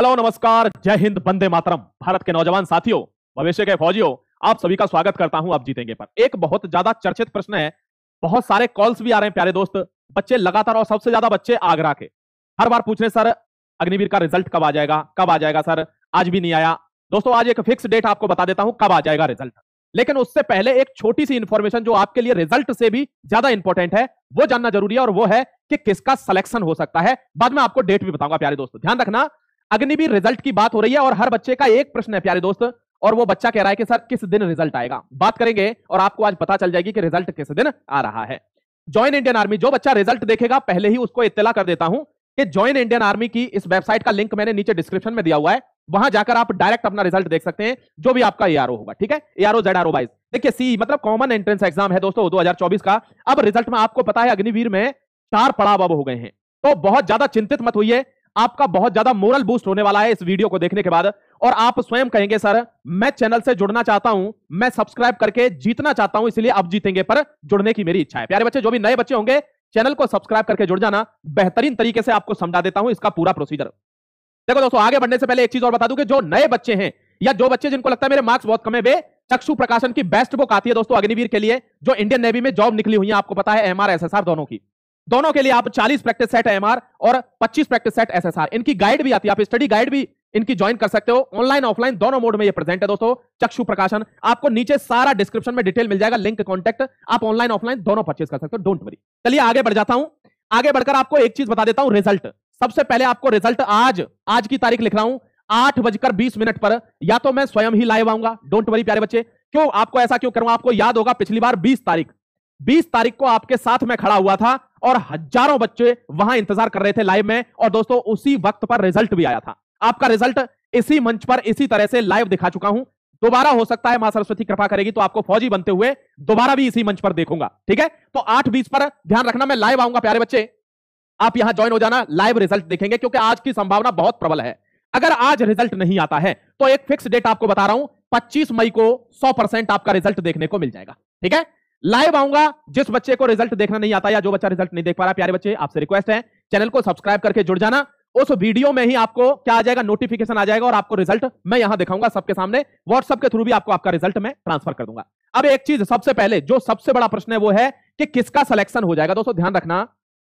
hello नमस्कार जय हिंद बंदे मातरम भारत के नौजवान साथियों भविष्य के फौजियों आप सभी का स्वागत करता हूं आप जीतेंगे पर एक बहुत ज्यादा चर्चित प्रश्न है बहुत सारे कॉल्स भी आ रहे हैं प्यारे दोस्त बच्चे लगातार और सबसे ज्यादा बच्चे आगरा के हर बार पूछ रहे सर अग्निवीर का रिजल्ट कब आ जाएगा कब आ जाएगा सर आज भी नहीं आया दोस्तों आज एक फिक्स डेट आपको बता देता हूं कब आ जाएगा रिजल्ट लेकिन उससे पहले एक छोटी सी इंफॉर्मेशन जो आपके लिए रिजल्ट से भी ज्यादा इंपॉर्टेंट है वो जानना जरूरी है और वो है कि किसका सिलेक्शन हो सकता है बाद में आपको डेट भी बताऊंगा प्यारे दोस्तों ध्यान रखना अग्निवीर रिजल्ट की बात हो रही है और हर बच्चे का एक प्रश्न है प्यारे दोस्त और वो बच्चा कह रहा है कि सर किस दिन रिजल्ट आएगा बात करेंगे और आपको आज पता चल जाएगी कि रिजल्ट किस दिन आ रहा है ज्वाइन इंडियन आर्मी जो बच्चा रिजल्ट देखेगा पहले ही उसको इतला कर देता हूं कि ज्वाइन इंडियन आर्मी की इस वेबसाइट का लिंक मैंने नीचे डिस्क्रिप्शन में दिया हुआ है वहां जाकर आप डायरेक्ट अपना रिजल्ट देख सकते हैं जो भी आपका एआरओ होगा ठीक है एआरओ जेड आरओ वाइज देखिए सी मतलब कॉमन एंट्रेंस एग्जाम है दोस्तों 2024 का अब रिजल्ट में आपको पता है अग्निवीर में चार पड़ाव अब हो गए हैं तो बहुत ज्यादा चिंतित मत होइए आपका बहुत ज्यादा मोरल बूस्ट होने वाला है इस वीडियो को देखने के बाद और आप स्वयं कहेंगे सर मैं चैनल से जुड़ना चाहता हूं मैं सब्सक्राइब करके जीतना चाहता हूं इसलिए अब जीतेंगे पर जुड़ने की मेरी इच्छा है प्यारे बच्चे जो भी नए बच्चे होंगे चैनल को सब्सक्राइब करके जुड़ जाना बेहतरीन तरीके से आपको समझा देता हूं इसका पूरा प्रोसीजर देखो दोस्तों आगे बढ़ने से पहले एक चीज और बता दू कि जो नए बच्चे हैं या जो बच्चे जिनको लगता है मेरे मार्क्स बहुत कम है वे चक्षु प्रकाशन की बेस्ट बुक आती है दोस्तों अग्निवीर के लिए जो इंडियन नेवी में जॉब निकली हुई है आपको पता है एमआर एसएसआर दोनों की दोनों के लिए आप 40 प्रैक्टिस सेट एमआर और 25 प्रैक्टिस सेट एसएसआर इनकी गाइड भी आती है आप स्टडी गाइड भी इनकी ज्वाइन कर सकते हो ऑनलाइन ऑफलाइन दोनों मोड में ये प्रेजेंट है दोस्तों चक्षु प्रकाशन आपको नीचे सारा डिस्क्रिप्शन में डिटेल मिल जाएगा लिंक कॉन्टेक्ट आप ऑनलाइन ऑफलाइन दोनों परचेज कर सकते हो डोंट वरी चलिए आगे बढ़ जाता हूं आगे बढ़कर आपको एक चीज बता देता हूं रिजल्ट सबसे पहले आपको रिजल्ट आज आज की तारीख लिख रहा हूं आठ बजकर बीस मिनट पर या तो मैं स्वयं ही लाइव आऊंगा डोंट वरी प्यारे बच्चे क्यों आपको ऐसा क्यों करूं आपको याद होगा पिछली बार बीस तारीख बीस तारीख को आपके साथ मैं खड़ा हुआ था और हजारों बच्चे वहां इंतजार कर रहे थे लाइव में और दोस्तों उसी वक्त पर रिजल्ट भी आया था आपका रिजल्ट इसी मंच पर इसी तरह से लाइव दिखा चुका हूं दोबारा हो सकता है मां सरस्वती कृपा करेगी तो आपको फौजी बनते हुए दोबारा भी इसी मंच पर देखूंगा ठीक है तो आठ बीस पर ध्यान रखना मैं लाइव आऊंगा प्यारे बच्चे आप यहां ज्वाइन हो जाना लाइव रिजल्ट देखेंगे क्योंकि आज की संभावना बहुत प्रबल है अगर आज रिजल्ट नहीं आता है तो एक फिक्स डेट आपको बता रहा हूं 25 मई को 100 परसेंट आपका रिजल्ट देखने को मिल जाएगा ठीक है लाइव आऊंगा जिस बच्चे को रिजल्ट देखना नहीं आता या जो बच्चा रिजल्ट नहीं देख पा रहा प्यारे बच्चे आपसे रिक्वेस्ट है चैनल को सब्सक्राइब करके जुड़ जाना उस वीडियो में ही आपको क्या आ जाएगा नोटिफिकेशन आ जाएगा और आपको रिजल्ट मैं यहां दिखाऊंगा सबके सामने व्हाट्सएप के थ्रू भी आपको आपका रिजल्ट मैं ट्रांसफर कर दूंगा अब एक चीज सबसे पहले जो सबसे बड़ा प्रश्न है वो है कि किसका सिलेक्शन हो जाएगा दोस्तों ध्यान रखना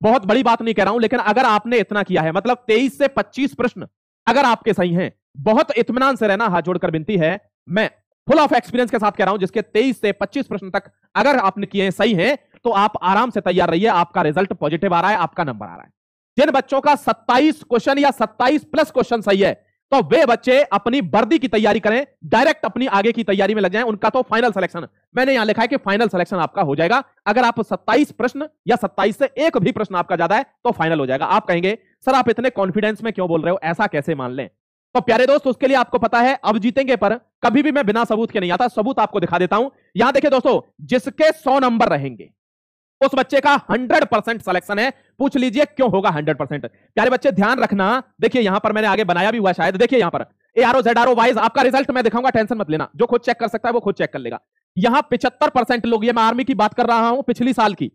बहुत बड़ी बात नहीं कह रहा हूं लेकिन अगर आपने इतना किया है मतलब तेईस से पच्चीस प्रश्न अगर आपके सही हैं बहुत इतमान से रहना हाथ जोड़कर विनती है मैं फुल ऑफ एक्सपीरियंस के साथ कह रहा हूं जिसके 23 से 25 प्रश्न तक अगर आपने किए सही हैं तो आप आराम से तैयार रहिए आपका रिजल्ट पॉजिटिव आ रहा है आपका नंबर आ रहा है जिन बच्चों का 27 क्वेश्चन या 27 प्लस क्वेश्चन सही है तो वे बच्चे अपनी वर्दी की तैयारी करें डायरेक्ट अपनी आगे की तैयारी में लग जाएं उनका तो फाइनल सिलेक्शन मैंने यहां लिखा है कि फाइनल सिलेक्शन आपका हो जाएगा अगर आप 27 प्रश्न या 27 से एक भी प्रश्न आपका ज्यादा है तो फाइनल हो जाएगा आप कहेंगे सर आप इतने कॉन्फिडेंस में क्यों बोल रहे हो ऐसा कैसे मान लें तो प्यारे दोस्त उसके लिए आपको पता है अब जीतेंगे पर कभी भी मैं बिना सबूत के नहीं आता सबूत आपको दिखा देता हूं यहां देखिए दोस्तों जिसके सौ नंबर रहेंगे उस बच्चे का हंड्रेड परसेंट सिलेक्शन है पूछ लीजिए क्यों होगा हंड्रेड परसेंट प्यारे बच्चे ध्यान रखना देखिए यहां पर मैंने आगे बनाया भी हुआ शायद देखिए यहां पर A R O Z R O wise आपका रिजल्ट मैं दिखाऊंगा टेंशन मत लेना जो खुद चेक कर सकता है वो खुद चेक कर लेगा यहां पिछहत्तर परसेंट लोग ये मैं आर्मी की बात कर रहा हूं पिछली साल की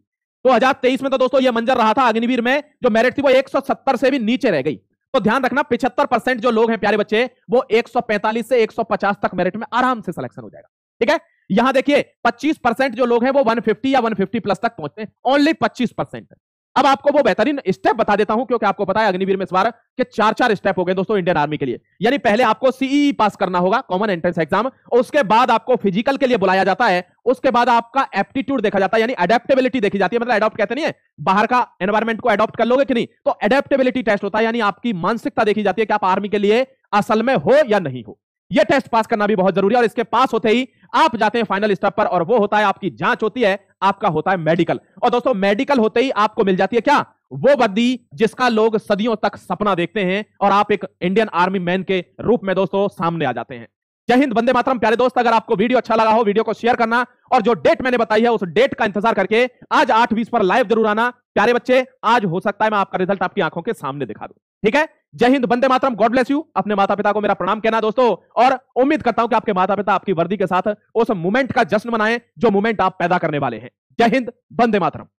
दो तेईस में तो दोस्तों ये मंजर रहा था अग्निवीर में जो मेरिट थी वो सत्तर से भी नीचे रह गई तो ध्यान रखना पिछहत्तर परसेंट जो लोग हैं प्यारे बच्चे वो 145 से 150 तक मेरिट में आराम से सिलेक्शन हो जाएगा ठीक है यहां देखिए 25 परसेंट जो लोग हैं वो 150 या 150 प्लस तक पहुंचते हैं ओनली 25 परसेंट अब आपको वो बेहतरीन स्टेप बता देता हूं क्योंकि आपको पता है अग्निवीर में इस बार के चार चार स्टेप हो गए दोस्तों इंडियन आर्मी के लिए यानी पहले आपको सीई पास e e करना होगा कॉमन एंट्रेंस एग्जाम उसके बाद आपको फिजिकल के लिए बुलाया जाता है उसके बाद आपका एप्टीट्यूड देखा जाता है यानी अडेप्टेबिलिटी देखी जाती है मतलब एडॉप्ट कहते नहीं है बाहर का एनवायरमेंट को एडॉप्ट कर लोगे कि नहीं तो अडेप्टेबिलिटी टेस्ट होता है यानी आपकी मानसिकता देखी जाती है कि आप आर्मी के लिए असल में हो या नहीं हो यह टेस्ट पास करना भी बहुत जरूरी है और इसके पास होते ही आप जाते हैं फाइनल स्टेप पर और वो होता है आपकी जांच होती है आपका होता है मेडिकल और दोस्तों मेडिकल होते ही आपको मिल जाती है क्या वो वर्दी जिसका लोग सदियों तक सपना देखते हैं और आप एक इंडियन आर्मी मैन के रूप में दोस्तों सामने आ जाते हैं जय हिंद बंदे मातरम प्यारे दोस्त अगर आपको वीडियो अच्छा लगा हो वीडियो को शेयर करना और जो डेट मैंने बताई है उस डेट का इंतजार करके आज आठ बीस पर लाइव जरूर आना प्यारे बच्चे आज हो सकता है मैं आपका रिजल्ट आपकी आंखों के सामने दिखा दू ठीक है जय हिंद बंदे मातरम गॉड ब्लेस यू अपने माता पिता को मेरा प्रणाम कहना दोस्तों और उम्मीद करता हूं कि आपके माता पिता आपकी वर्दी के साथ उस मूवमेंट का जश्न मनाएं जो मूवमेंट आप पैदा करने वाले हैं जय हिंद बंदे मातरम